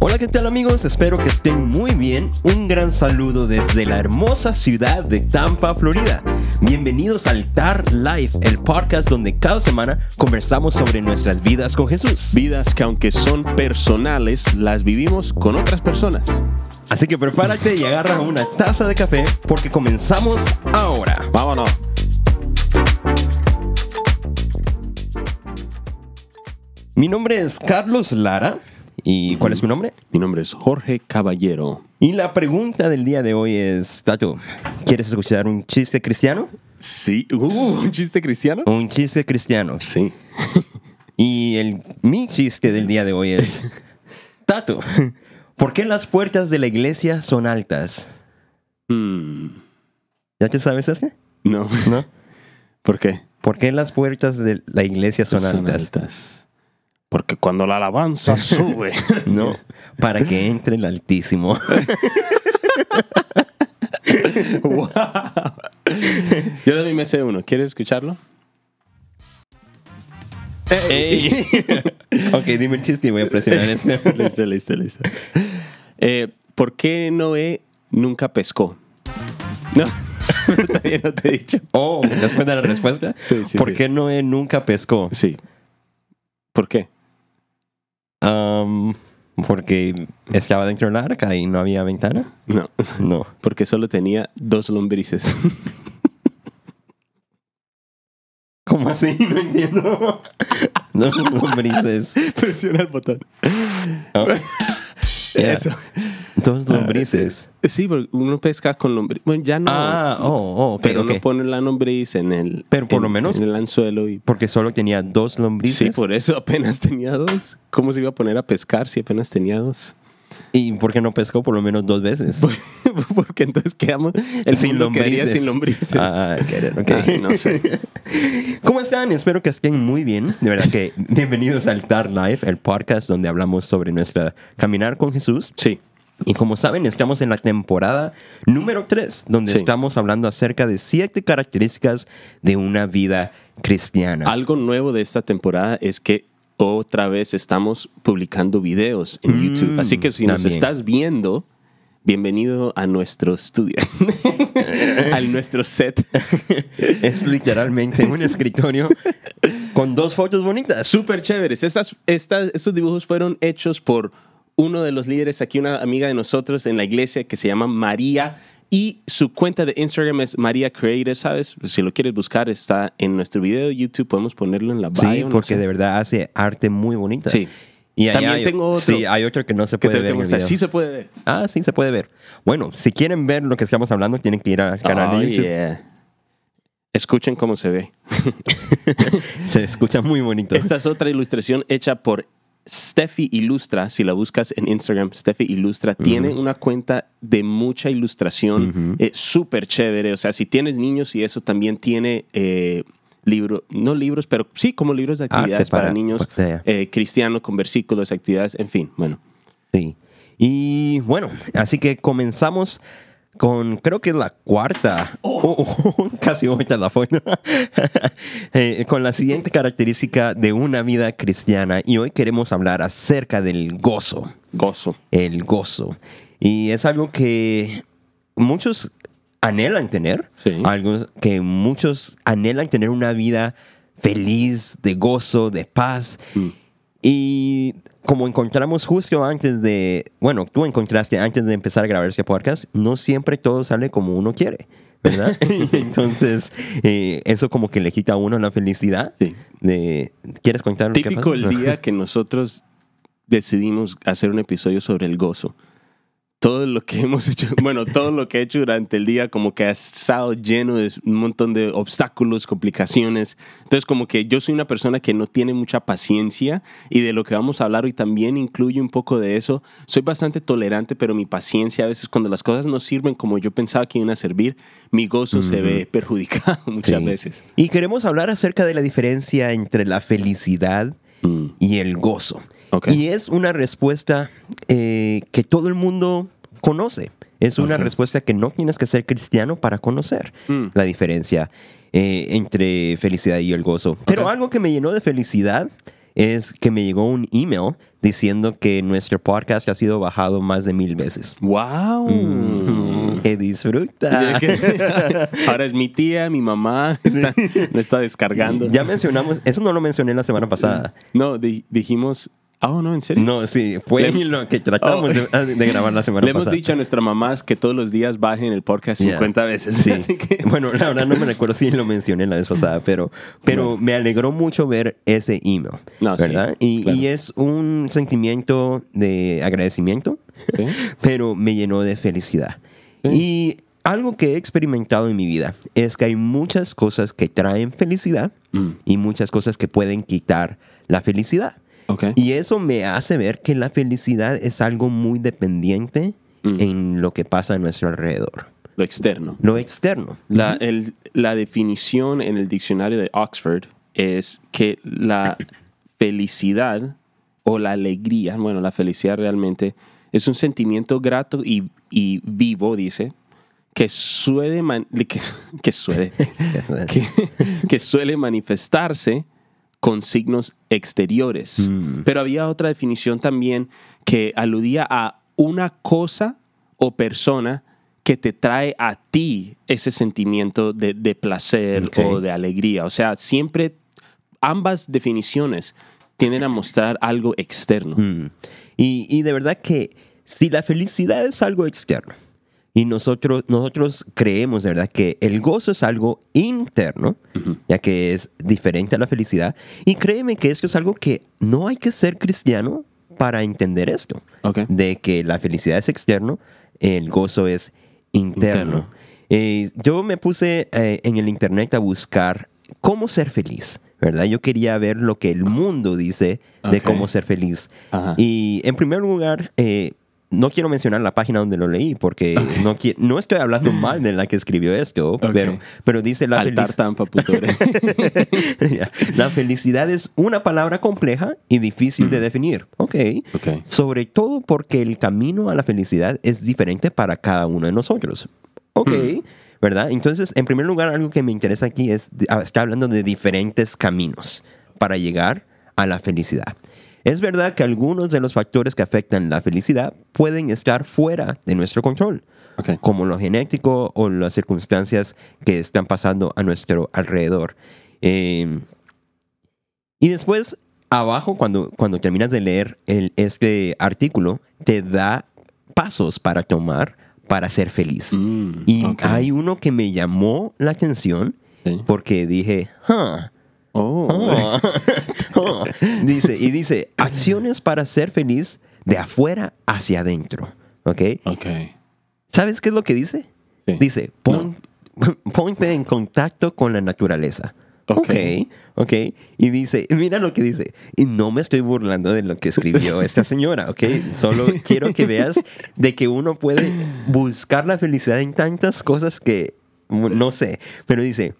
Hola, ¿qué tal amigos? Espero que estén muy bien. Un gran saludo desde la hermosa ciudad de Tampa, Florida. Bienvenidos al TAR Life, el podcast donde cada semana conversamos sobre nuestras vidas con Jesús. Vidas que aunque son personales, las vivimos con otras personas. Así que prepárate y agarra una taza de café porque comenzamos ahora. Vámonos. Mi nombre es Carlos Lara. ¿Y cuál es mi nombre? Mi nombre es Jorge Caballero. Y la pregunta del día de hoy es, Tato, ¿quieres escuchar un chiste cristiano? Sí. Uh, ¿Un chiste cristiano? Un chiste cristiano. Sí. Y el, mi chiste del día de hoy es, Tato, ¿por qué las puertas de la iglesia son altas? Hmm. ¿Ya te sabes este? No. ¿No? ¿Por qué? ¿Por qué las puertas de la iglesia son, altas? Porque cuando la alabanza sube. no, para que entre el Altísimo. wow. Yo también me sé uno. ¿Quieres escucharlo? ok, dime el chiste y voy a presionar este. listo, listo, listo. Eh, ¿Por qué Noé nunca pescó? No. Todavía no te he dicho. Oh, después de la respuesta. Sí, sí, ¿Por qué Noé nunca pescó? Sí. ¿Por qué? Um, porque estaba dentro del arca y no había ventana. No. No. Porque solo tenía dos lombrices. ¿Cómo así? No entiendo. Dos lombrices. Presiona el botón. Oh. Eso. Dos ah, lombrices. Eh, sí, porque uno pesca con lombrices. Bueno, ya no. Ah, oh, oh, Pero okay. no pone la lombriz en el. Pero por lo menos. En el anzuelo. Y... Porque solo tenía dos lombrices. Sí, por eso apenas tenía dos. ¿Cómo se iba a poner a pescar si apenas tenía dos? ¿Y por qué no pescó por lo menos dos veces? Porque entonces quedamos el sin lombrices. sin lombrices. Ah, querer no sé. ¿Cómo están? Espero que estén muy bien. De verdad que bienvenidos al Dark Life, el podcast donde hablamos sobre nuestra caminar con Jesús. Sí. Y como saben, estamos en la temporada número 3, donde estamos hablando acerca de siete características de una vida cristiana. Algo nuevo de esta temporada es que otra vez estamos publicando videos en mm, YouTube. Así que si nos estás viendo, bienvenido a nuestro estudio, al nuestro set. es literalmente un escritorio con dos fotos bonitas. Súper chéveres. Estas, estas, estos dibujos fueron hechos por uno de los líderes aquí, una amiga de nosotros en la iglesia que se llama María. Y su cuenta de Instagram es María Creator, ¿sabes? Si lo quieres buscar, está en nuestro video de YouTube. Podemos ponerlo en la bio. Sí, porque de verdad hace arte muy bonito. Sí. Y También tengo otro. Sí, hay otro que no se puede ver. En sí se puede ver. Ah, sí se puede ver. Bueno, si quieren ver lo que estamos hablando, tienen que ir al canal de oh, YouTube. Escuchen cómo se ve. se escucha muy bonito. Esta es otra ilustración hecha por Steffi Ilustra, si la buscas en Instagram, Steffi Ilustra, tiene una cuenta de mucha ilustración, eh, súper chévere. O sea, si tienes niños y eso también tiene eh, libros, no libros, pero sí como libros de ah, actividades para, niños eh, cristianos con versículos, actividades, en fin, bueno. Sí. Y bueno, así que comenzamos con creo que es la cuarta, oh. Oh, casi voy a la foto, eh, con la siguiente característica de una vida cristiana y hoy queremos hablar acerca del gozo. Gozo. El gozo. Y es algo que muchos anhelan tener, algo que muchos anhelan tener una vida feliz, de gozo, de paz. Mm. Y como encontramos justo antes de, bueno, tú encontraste antes de empezar a grabar este podcast, no siempre todo sale como uno quiere. ¿verdad? entonces, eh, eso como que le quita a uno la felicidad. De, ¿Quieres contar Típico el día que nosotros decidimos hacer un episodio sobre el gozo todo lo que hemos hecho, bueno, todo lo que he hecho durante el día como que ha estado lleno de un montón de obstáculos, complicaciones. Entonces como que yo soy una persona que no tiene mucha paciencia y de lo que vamos a hablar hoy también incluye un poco de eso. Soy bastante tolerante, pero mi paciencia a veces cuando las cosas no sirven como yo pensaba que iban a servir, mi gozo se ve perjudicado muchas veces. Y queremos hablar acerca de la diferencia entre la felicidad mm. y el gozo. Y es una respuesta eh, que todo el mundo conoce. Es una respuesta que no tienes que ser cristiano para conocer mm. la diferencia eh, entre felicidad y el gozo. Pero algo que me llenó de felicidad es que me llegó un email diciendo que nuestro podcast ha sido bajado más de mil veces. ¡Wow! Mm, ¡Que disfruta! Ahora es mi tía, mi mamá, está, me está descargando. Ya mencionamos, eso no lo mencioné la semana pasada. No, dijimos Ah, no, ¿en serio? No, sí, fue lo que tratamos de, oh. ah, grabar la semana pasada. Le hemos dicho a nuestra mamá que todos los días bajen el podcast 50 veces. Sí. Así que... Bueno, la verdad no me recuerdo si lo mencioné la vez pasada, pero, pero me alegró mucho ver ese email, no, ¿verdad? y, es un sentimiento de agradecimiento, pero me llenó de felicidad. Y algo que he experimentado en mi vida es que hay muchas cosas que traen felicidad mm. y muchas cosas que pueden quitar la felicidad. Y eso me hace ver que la felicidad es algo muy dependiente mm. en lo que pasa a nuestro alrededor. Lo externo. Lo externo. La, definición en el diccionario de Oxford es que la felicidad o la alegría, bueno, la felicidad realmente es un sentimiento grato y, vivo, dice, que suele manifestarse con signos exteriores. Mm. Pero había otra definición también que aludía a una cosa o persona que te trae a ti ese sentimiento de, placer o de alegría. O sea, siempre ambas definiciones tienden a mostrar algo externo. Mm. Y, y de verdad que si la felicidad es algo externo, y nosotros, nosotros creemos, de verdad, que el gozo es algo interno, ya que es diferente a la felicidad. Y créeme que esto es algo que no hay que ser cristiano para entender esto, de que la felicidad es externo, el gozo es interno. Eh, yo me puse eh, en el internet a buscar cómo ser feliz. ¿verdad? Yo quería ver lo que el mundo dice de cómo ser feliz. Y en primer lugar, eh, no quiero mencionar la página donde lo leí porque no, no estoy hablando mal de la que escribió esto, pero, dice la felicidad. la felicidad es una palabra compleja y difícil de definir. ok. Sobre todo porque el camino a la felicidad es diferente para cada uno de nosotros. Ok. Hmm. ¿Verdad? Entonces, en primer lugar, algo que me interesa aquí es, ah, está hablando de diferentes caminos para llegar a la felicidad. Es verdad que algunos de los factores que afectan la felicidad pueden estar fuera de nuestro control, como lo genético o las circunstancias que están pasando a nuestro alrededor. Em, y después, abajo, cuando, cuando terminas de leer este artículo, te da pasos para tomar para ser feliz. Mm, y hay uno que me llamó la atención porque dije, Oh. Oh. oh. Dice, y dice, acciones para ser feliz de afuera hacia adentro. ¿Ok? Ok. ¿Sabes qué es lo que dice? Dice, ponte en contacto con la naturaleza. ok, ok. Y dice, mira lo que dice. Y no me estoy burlando de lo que escribió esta señora, ok. Solo quiero que veas de que uno puede buscar la felicidad en tantas cosas que, no sé, pero dice,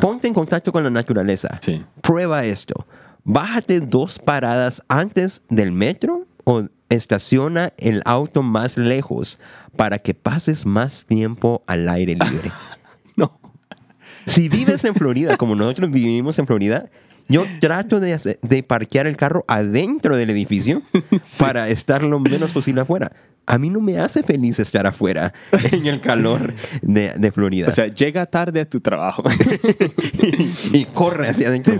Ponte en contacto con la naturaleza. Prueba esto. Bájate dos paradas antes del metro o estaciona el auto más lejos para que pases más tiempo al aire libre. no. Si vives en Florida, como nosotros vivimos en Florida, yo trato de, de parquear el carro adentro del edificio para estar lo menos posible afuera a mí no me hace feliz estar afuera en el calor de, Florida. O sea, llega tarde a tu trabajo y, corre hacia adentro.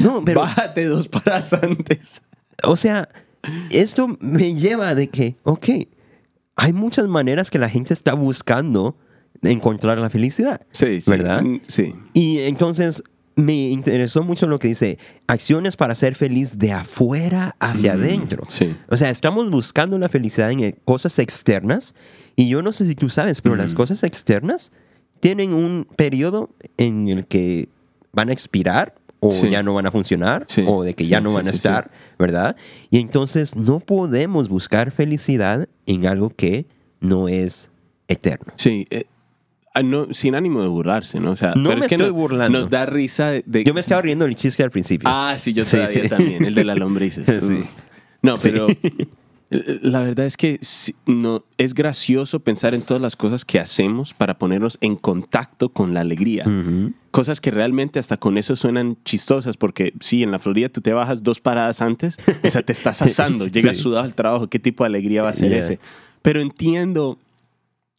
No, pero, Bájate dos paradas antes. O sea, esto me lleva de que, ok, hay muchas maneras que la gente está buscando encontrar la felicidad. Sí, sí. ¿Verdad? Sí. Y entonces me interesó mucho lo que dice, acciones para ser feliz de afuera hacia mm, adentro. O sea, estamos buscando la felicidad en eh, cosas externas y yo no sé si tú sabes, pero las mm. cosas externas tienen un periodo en el que van a expirar o ya no van a funcionar o de que ya no van a estar, ¿verdad? Y entonces no podemos buscar felicidad en algo que no es eterno. Sí, eh, Ah, sin ánimo de burlarse, ¿no? O sea, no me es que estoy burlando. Nos da risa de... Yo me estaba riendo el chiste al principio. Ah, sí, yo todavía también, el de las lombrices. No, pero eh, la verdad es que no, es gracioso pensar en todas las cosas que hacemos para ponernos en contacto con la alegría. Cosas que realmente hasta con eso suenan chistosas, porque sí, en la Florida tú te bajas dos paradas antes, o sea, te estás asando, llegas sudado al trabajo, ¿qué tipo de alegría va a ser ese? Pero entiendo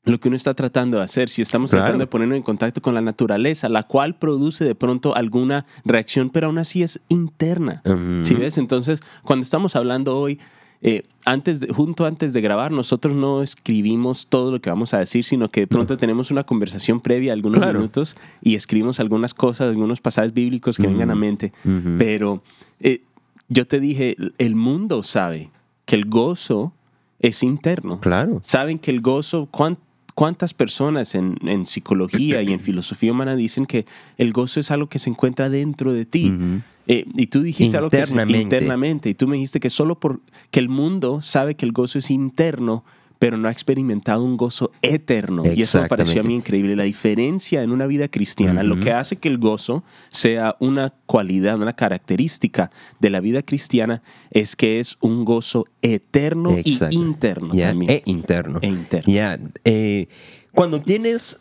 lo que uno está tratando de hacer, si estamos tratando de ponernos en contacto con la naturaleza, la cual produce de pronto alguna reacción, pero aún así es interna. si ves? Entonces, cuando estamos hablando hoy, eh, antes de, junto antes de grabar, nosotros no escribimos todo lo que vamos a decir, sino que de pronto tenemos una conversación previa algunos minutos y escribimos algunas cosas, algunos pasajes bíblicos que vengan a mente. Pero eh, yo te dije, el mundo sabe que el gozo es interno. Claro. Saben que el gozo, ¿cuánto? ¿Cuántas personas en, psicología y en filosofía humana dicen que el gozo es algo que se encuentra dentro de ti? Eh, y tú dijiste algo que internamente. Y tú me dijiste que solo porque el mundo sabe que el gozo es interno, pero no ha experimentado un gozo eterno. Y eso me pareció a mí increíble. La diferencia en una vida cristiana, lo que hace que el gozo sea una cualidad, una característica de la vida cristiana, es que es un gozo eterno interno E interno. E interno. Eh, cuando tienes,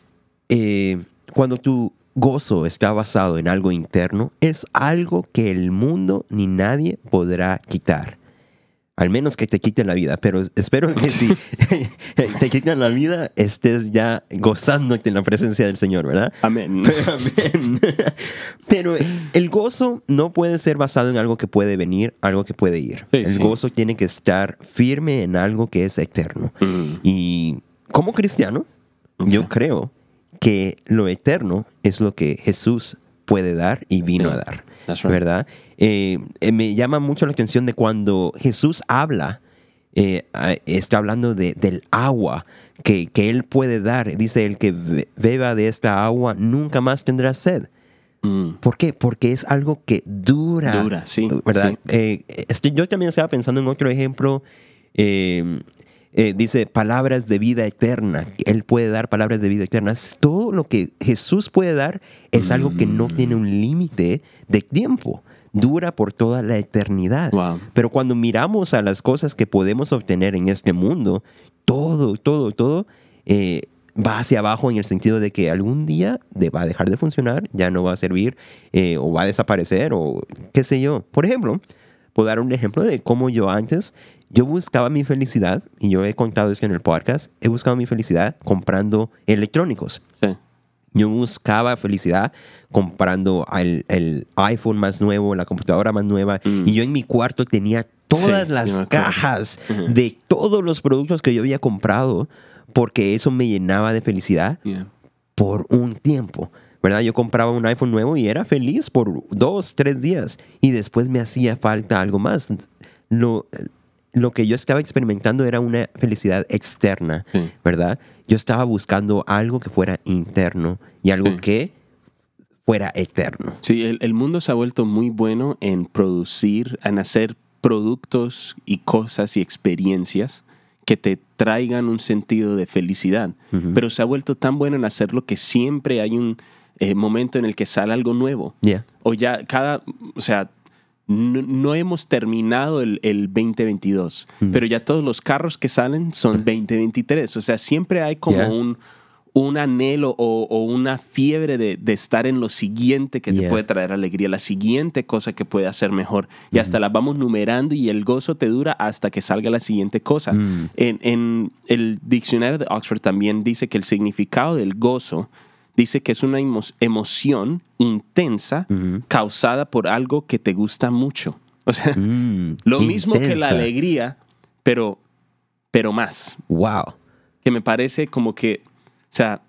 eh, cuando tu gozo está basado en algo interno, es algo que el mundo ni nadie podrá quitar al menos que te quiten la vida, pero espero que si te quitan la vida estés ya gozándote en la presencia del Señor, ¿verdad? Amén. Pero, el gozo no puede ser basado en algo que puede venir, algo que puede ir. el gozo tiene que estar firme en algo que es eterno. Mm. Y como cristiano, yo creo que lo eterno es lo que Jesús puede dar y vino a dar. ¿verdad? Eh, eh, me llama mucho la atención de cuando Jesús habla, eh, está hablando del agua que, Él puede dar. Dice, el que beba de esta agua nunca más tendrá sed. Mm. ¿Por qué? Porque es algo que dura. Dura, sí. ¿Verdad? Este, yo también estaba pensando en otro ejemplo. Eh, dice palabras de vida eterna. Él puede dar palabras de vida eterna. Todo lo que Jesús puede dar es algo que no mm. tiene un límite de tiempo. Dura por toda la eternidad. Pero cuando miramos a las cosas que podemos obtener en este mundo, todo, todo, todo eh, va hacia abajo en el sentido de que algún día va a dejar de funcionar, ya no va a servir eh, o va a desaparecer o qué sé yo. Por ejemplo, puedo dar un ejemplo de cómo yo antes yo buscaba mi felicidad, y yo he contado esto en el podcast, he buscado mi felicidad comprando electrónicos. Sí. Yo buscaba felicidad comprando el, el, iPhone más nuevo, la computadora más nueva. Mm. Y yo en mi cuarto tenía todas las cajas de todos los productos que yo había comprado porque eso me llenaba de felicidad por un tiempo. ¿Verdad? Yo compraba un iPhone nuevo y era feliz por dos, tres días. Y después me hacía falta algo más. Lo, lo que yo estaba experimentando era una felicidad externa, ¿verdad? Yo estaba buscando algo que fuera interno y algo que fuera eterno. Sí, el, mundo se ha vuelto muy bueno en producir, en hacer productos y cosas y experiencias que te traigan un sentido de felicidad, pero se ha vuelto tan bueno en hacerlo que siempre hay un eh, momento en el que sale algo nuevo. O ya cada, o sea, no, hemos terminado el, 2022, pero ya todos los carros que salen son 2023. O sea, siempre hay como un, un anhelo o, una fiebre de, estar en lo siguiente que te puede traer alegría, la siguiente cosa que puede hacer mejor. Y hasta la vamos numerando y el gozo te dura hasta que salga la siguiente cosa. Mm. En, en el diccionario de Oxford también dice que el significado del gozo dice que es una emoción intensa causada por algo que te gusta mucho. O sea, mm, lo mismo que la alegría, pero, pero más. Wow. Que me parece como que, o sea,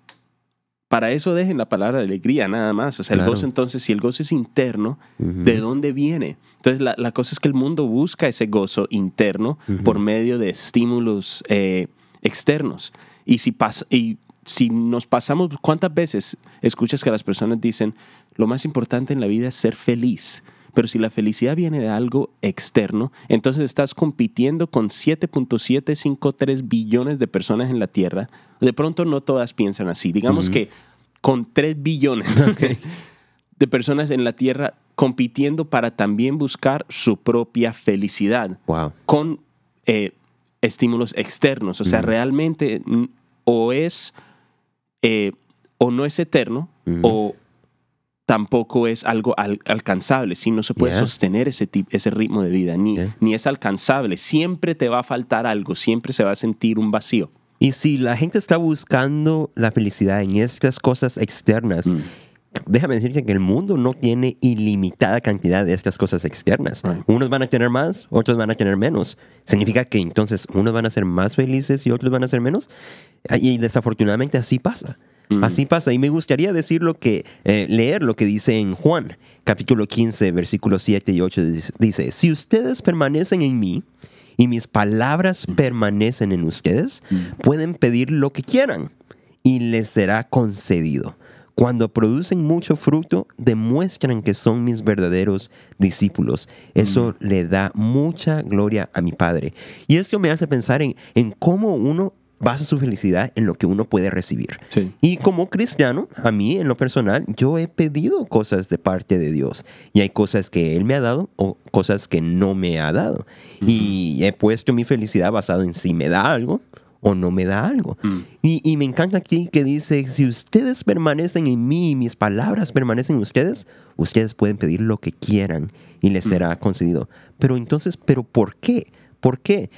para eso dejen la palabra alegría nada más. O sea, el gozo entonces, si el gozo es interno, ¿de dónde viene? Entonces, la, cosa es que el mundo busca ese gozo interno por medio de estímulos eh, externos. Y si pasa, y si nos pasamos, ¿cuántas veces escuchas que las personas dicen, lo más importante en la vida es ser feliz? Pero si la felicidad viene de algo externo, entonces estás compitiendo con 7.753 billones de personas en la Tierra. De pronto no todas piensan así. Digamos que con 3 billones de personas en la Tierra compitiendo para también buscar su propia felicidad con eh, estímulos externos. O sea, realmente o es eh, o no es eterno o tampoco es algo alcanzable, si no se puede sostener ese, ese ritmo de vida, ni, es alcanzable, siempre te va a faltar algo, siempre se va a sentir un vacío. Y si la gente está buscando la felicidad en estas cosas externas, mm déjame decirte que el mundo no tiene ilimitada cantidad de estas cosas externas. Unos van a tener más, otros van a tener menos. Significa que entonces unos van a ser más felices y otros van a ser menos. Ah, y desafortunadamente así pasa. Mm. Así pasa. Y me gustaría decir lo que, eh, leer lo que dice en Juan, capítulo 15, versículos 7 y 8. Dice, si ustedes permanecen en mí y mis palabras mm. permanecen en ustedes, mm. pueden pedir lo que quieran y les será concedido. Cuando producen mucho fruto, demuestran que son mis verdaderos discípulos. Eso mm. le da mucha gloria a mi Padre. Y esto me hace pensar en, cómo uno basa su felicidad en lo que uno puede recibir. Y como cristiano, a mí en lo personal, yo he pedido cosas de parte de Dios y hay cosas que Él me ha dado o cosas que no me ha dado. Y he puesto mi felicidad basado en si me da algo o no me da algo. Mm. Y, me encanta aquí que dice, si ustedes permanecen en mí y mis palabras permanecen en ustedes, ustedes pueden pedir lo que quieran y les mm. será concedido. Pero entonces, ¿pero por qué? ¿Por qué?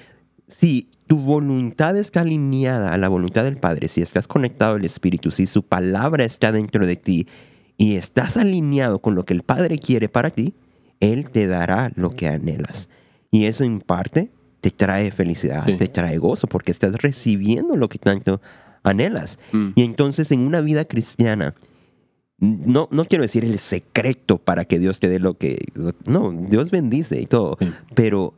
Si tu voluntad está alineada a la voluntad del Padre, si estás conectado al Espíritu, si su palabra está dentro de ti y estás alineado con lo que el Padre quiere para ti, Él te dará lo que anhelas. Y eso en parte te trae felicidad, te trae gozo, porque estás recibiendo lo que tanto anhelas. Mm. Y entonces en una vida cristiana, no, no quiero decir el secreto para que Dios te dé lo que... No, Dios bendice y todo, pero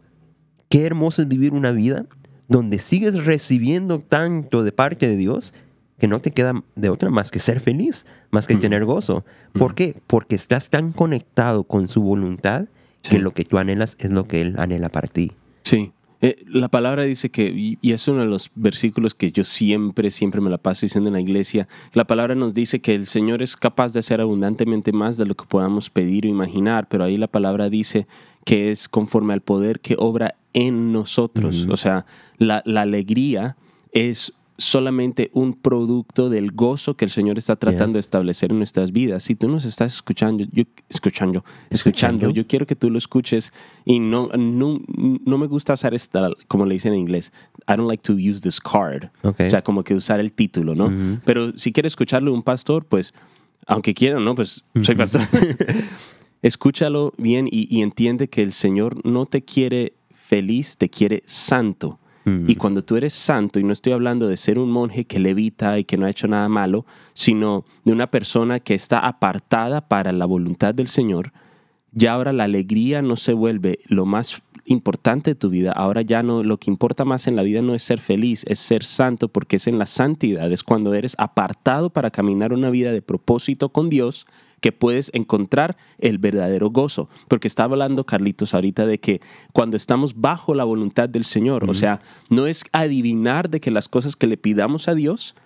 qué hermoso es vivir una vida donde sigues recibiendo tanto de parte de Dios que no te queda de otra más que ser feliz, más que mm. tener gozo. Mm. ¿Por qué? Porque estás tan conectado con su voluntad que lo que tú anhelas es lo que Él anhela para ti. Sí, eh, la palabra dice que, y, es uno de los versículos que yo siempre, siempre me la paso diciendo en la iglesia, la palabra nos dice que el Señor es capaz de hacer abundantemente más de lo que podamos pedir o imaginar, pero ahí la palabra dice que es conforme al poder que obra en nosotros. O sea, la, la alegría es solamente un producto del gozo que el Señor está tratando de establecer en nuestras vidas. Si tú nos estás escuchando, yo, escuchando, escuchando, yo quiero que tú lo escuches y no, no, me gusta usar esta, como le dicen en inglés, I don't like to use this card. O sea, como que usar el título, ¿no? Pero si quieres escucharlo un pastor, pues, aunque quiera, ¿no? Pues soy pastor. Escúchalo bien y, y entiende que el Señor no te quiere feliz, te quiere santo. Y mm. cuando tú eres santo, y no estoy hablando de ser un monje que levita y que no ha hecho nada malo, sino de una persona que está apartada para la voluntad del Señor, ya ahora la alegría no se vuelve lo más importante de tu vida. Ahora ya no, lo que importa más en la vida no es ser feliz, es ser santo, porque es en la santidad, es cuando eres apartado para caminar una vida de propósito con Dios que puedes encontrar el verdadero gozo. Porque estaba hablando Carlitos ahorita de que cuando estamos bajo la voluntad del Señor, o sea, no es adivinar de que las cosas que le pidamos a Dios,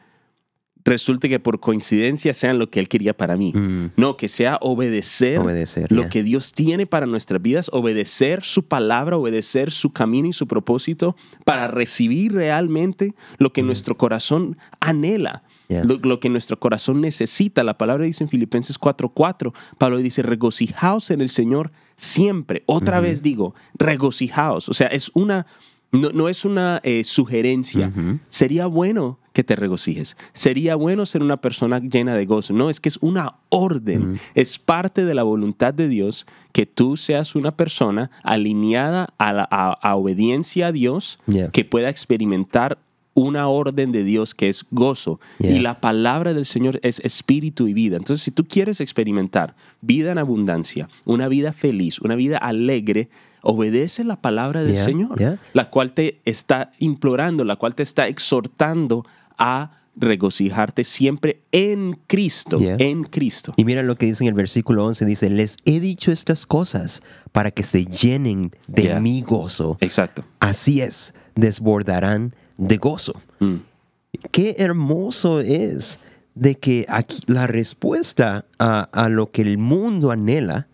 resulte que por coincidencia sean lo que Él quería para mí. Mm. No, que sea obedecer, obedecer lo que Dios tiene para nuestras vidas, obedecer su palabra, obedecer su camino y su propósito para recibir realmente lo que nuestro corazón anhela. Lo, que nuestro corazón necesita. La palabra dice en Filipenses 4:4. Pablo dice, regocijaos en el Señor siempre. Otra vez digo, regocijaos. O sea, es una, no, es una eh, sugerencia. Sería bueno que te regocijes. Sería bueno ser una persona llena de gozo. No, es que es una orden. Es parte de la voluntad de Dios que tú seas una persona alineada a, la, obediencia a Dios, que pueda experimentar una orden de Dios que es gozo. Y la palabra del Señor es espíritu y vida. Entonces, si tú quieres experimentar vida en abundancia, una vida feliz, una vida alegre, obedece la palabra del Señor, la cual te está implorando, la cual te está exhortando a regocijarte siempre en Cristo, en Cristo. Y mira lo que dice en el versículo 11, dice, les he dicho estas cosas para que se llenen de mi gozo. Exacto. Así es, desbordarán de gozo. Mm. Qué hermoso es de que aquí la respuesta a, lo que el mundo anhela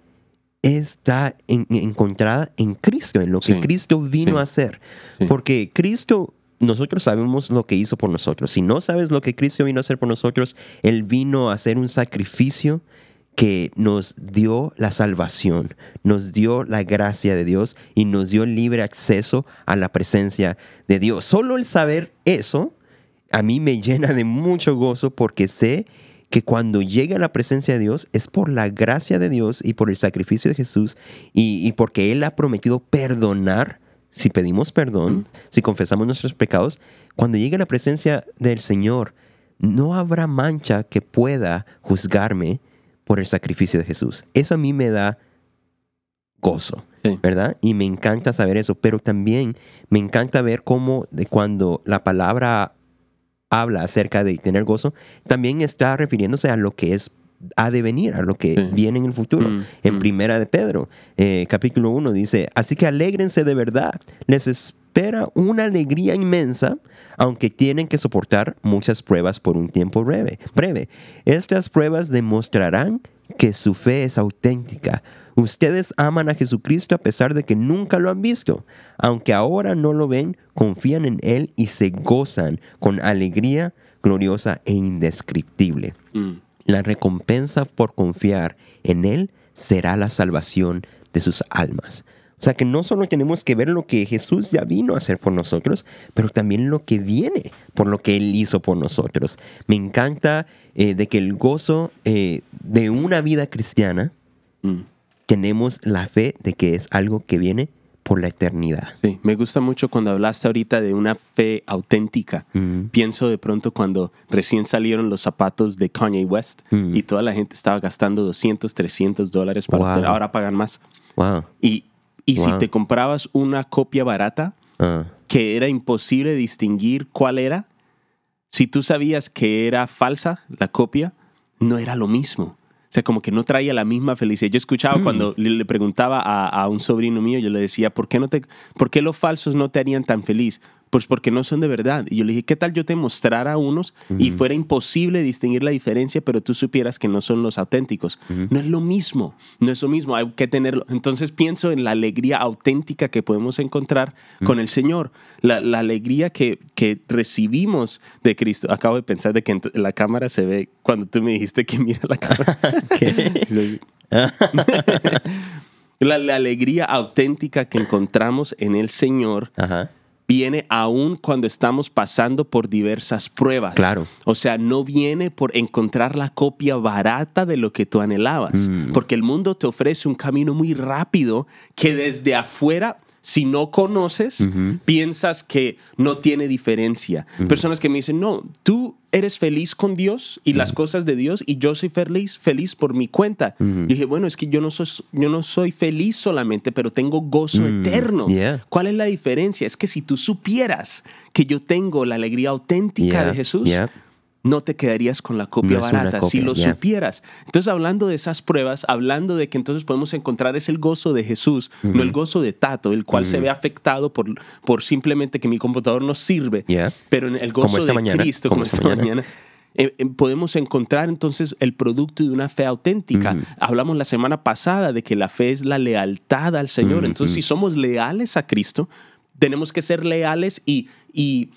está encontrada en Cristo, en lo que Cristo vino a hacer. Porque Cristo nosotros sabemos lo que hizo por nosotros. Si no sabes lo que Cristo vino a hacer por nosotros, Él vino a hacer un sacrificio que nos dio la salvación, nos dio la gracia de Dios y nos dio libre acceso a la presencia de Dios. Solo el saber eso a mí me llena de mucho gozo porque sé que cuando llegue a la presencia de Dios es por la gracia de Dios y por el sacrificio de Jesús y, y porque Él ha prometido perdonar si pedimos perdón, si confesamos nuestros pecados, cuando llegue a la presencia del Señor, no habrá mancha que pueda juzgarme, por el sacrificio de Jesús. Eso a mí me da gozo, ¿verdad? Y me encanta saber eso, pero también me encanta ver cómo de cuando la palabra habla acerca de tener gozo, también está refiriéndose a lo que es ha de venir, a lo que viene en el futuro. Mm, en mm. Primera de Pedro, eh, capítulo 1, dice, así que alégrense de verdad, les espera una alegría inmensa, aunque tienen que soportar muchas pruebas por un tiempo breve. Estas pruebas demostrarán que su fe es auténtica. Ustedes aman a Jesucristo a pesar de que nunca lo han visto. Aunque ahora no lo ven, confían en Él y se gozan con alegría gloriosa e indescriptible. Mm. La recompensa por confiar en Él será la salvación de sus almas. O sea que no solo tenemos que ver lo que Jesús ya vino a hacer por nosotros, pero también lo que viene por lo que Él hizo por nosotros. Me encanta eh, de que el gozo eh, de una vida cristiana, mm. tenemos la fe de que es algo que viene por la eternidad. Sí, me gusta mucho cuando hablaste ahorita de una fe auténtica. Mm. Pienso de pronto cuando recién salieron los zapatos de Kanye West mm. y toda la gente estaba gastando 200, 300 dólares para ahora pagan más. Wow. Y y si te comprabas una copia barata, ah. que era imposible distinguir cuál era, si tú sabías que era falsa la copia, no era lo mismo. O sea, como que no traía la misma felicidad. Yo escuchaba mm. cuando le preguntaba a, un sobrino mío, yo le decía, ¿por qué, no te, ¿por qué los falsos no te harían tan feliz? Pues porque no son de verdad. Y yo le dije, ¿qué tal yo te mostrara unos y fuera imposible distinguir la diferencia, pero tú supieras que no son los auténticos? No es lo mismo, no es lo mismo, hay que tenerlo. Entonces pienso en la alegría auténtica que podemos encontrar con el Señor, la, alegría que, recibimos de Cristo. Acabo de pensar de que la cámara se ve cuando tú me dijiste que mira la cámara. la, la, alegría auténtica que encontramos en el Señor. Ajá viene aún cuando estamos pasando por diversas pruebas. Claro. O sea, no viene por encontrar la copia barata de lo que tú anhelabas, mm. porque el mundo te ofrece un camino muy rápido que desde afuera si no conoces, piensas que no tiene diferencia. Personas que me dicen, no, tú eres feliz con Dios y las cosas de Dios y yo soy feliz, feliz por mi cuenta. dije, bueno, es que yo no, soy, yo no soy feliz solamente, pero tengo gozo mm, eterno. ¿Cuál es la diferencia? Es que si tú supieras que yo tengo la alegría auténtica de Jesús, no te quedarías con la copia barata si lo supieras. Entonces, hablando de esas pruebas, hablando de que entonces podemos encontrar es el gozo de Jesús, no el gozo de Tato, el cual se ve afectado por, por simplemente que mi computador no sirve, pero en el gozo de Cristo, como, esta, mañana, eh, eh, podemos encontrar entonces el producto de una fe auténtica. Hablamos la semana pasada de que la fe es la lealtad al Señor. Entonces, si somos leales a Cristo, tenemos que ser leales y, y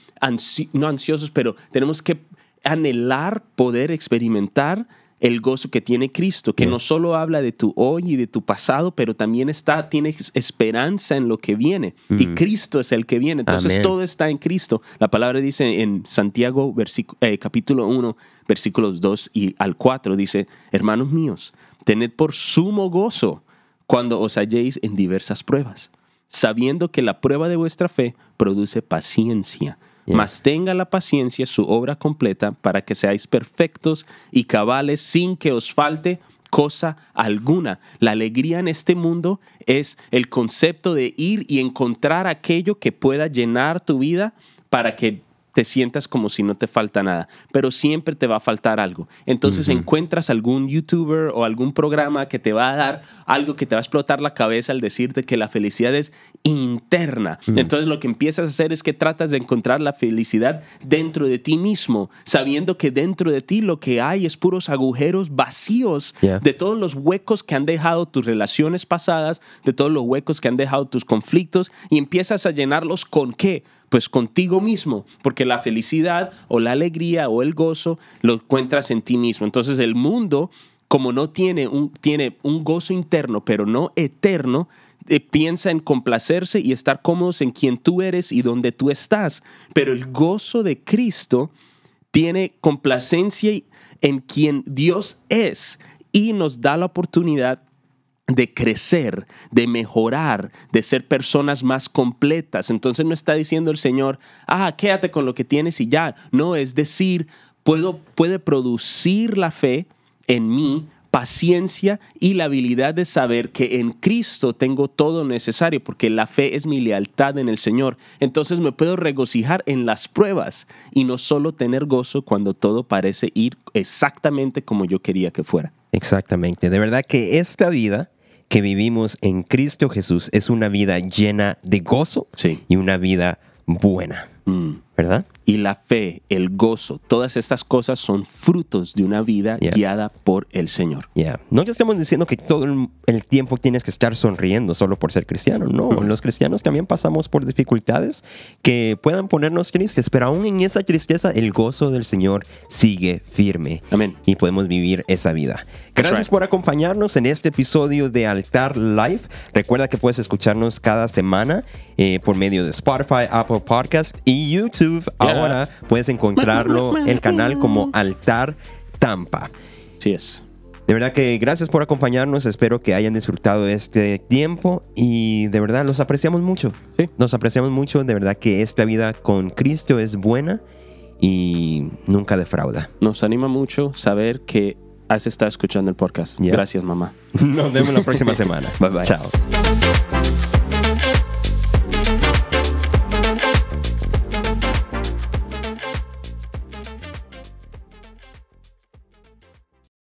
no ansiosos, pero tenemos que anhelar poder experimentar el gozo que tiene Cristo, que no solo habla de tu hoy y de tu pasado, pero también está, tienes esperanza en lo que viene. Y mm. Cristo es el que viene. Entonces todo está en Cristo. La palabra dice en Santiago eh, capítulo 1, versículos 2 y al 4, dice, hermanos míos, tened por sumo gozo cuando os halléis en diversas pruebas, sabiendo que la prueba de vuestra fe produce paciencia mas tenga la paciencia su obra completa para que seáis perfectos y cabales sin que os falte cosa alguna. La alegría en este mundo es el concepto de ir y encontrar aquello que pueda llenar tu vida para que te sientas como si no te falta nada, pero siempre te va a faltar algo. Entonces encuentras algún youtuber o algún programa que te va a dar algo que te va a explotar la cabeza al decirte que la felicidad es interna. Mm. Entonces lo que empiezas a hacer es que tratas de encontrar la felicidad dentro de ti mismo, sabiendo que dentro de ti lo que hay es puros agujeros vacíos de todos los huecos que han dejado tus relaciones pasadas, de todos los huecos que han dejado tus conflictos y empiezas a llenarlos con qué? Pues contigo mismo, porque la felicidad o la alegría o el gozo lo encuentras en ti mismo. Entonces el mundo, como no tiene un, tiene un gozo interno, pero no eterno, eh, piensa en complacerse y estar cómodos en quien tú eres y donde tú estás. Pero el gozo de Cristo tiene complacencia en quien Dios es y nos da la oportunidad de crecer, de mejorar, de ser personas más completas. Entonces no está diciendo el Señor, ah, quédate con lo que tienes y ya. No, es decir, puedo, puede producir la fe en mí, paciencia y la habilidad de saber que en Cristo tengo todo necesario, porque la fe es mi lealtad en el Señor. Entonces me puedo regocijar en las pruebas y no solo tener gozo cuando todo parece ir exactamente como yo quería que fuera. Exactamente. De verdad que esta vida que vivimos en Cristo Jesús es una vida llena de gozo y una vida buena. Mm. Y la fe, el gozo, todas estas cosas son frutos de una vida guiada por el Señor. No te estemos diciendo que todo el tiempo tienes que estar sonriendo solo por ser cristiano, no. Los cristianos también pasamos por dificultades que puedan ponernos tristes, pero aún en esa tristeza el gozo del Señor sigue firme. Amén. Y podemos vivir esa vida. Gracias por acompañarnos en este episodio de Altar Life. Recuerda que puedes escucharnos cada semana eh, por medio de Spotify, Apple Podcast y YouTube Ahora puedes encontrarlo el canal como Altar Tampa. Sí es. De verdad que gracias por acompañarnos, espero que hayan disfrutado este tiempo y de verdad los apreciamos mucho. Nos apreciamos mucho, de verdad que esta vida con Cristo es buena y nunca defrauda. Nos anima mucho saber que has estado escuchando el podcast. Gracias, mamá. Nos vemos la próxima semana. Bye bye. Chao.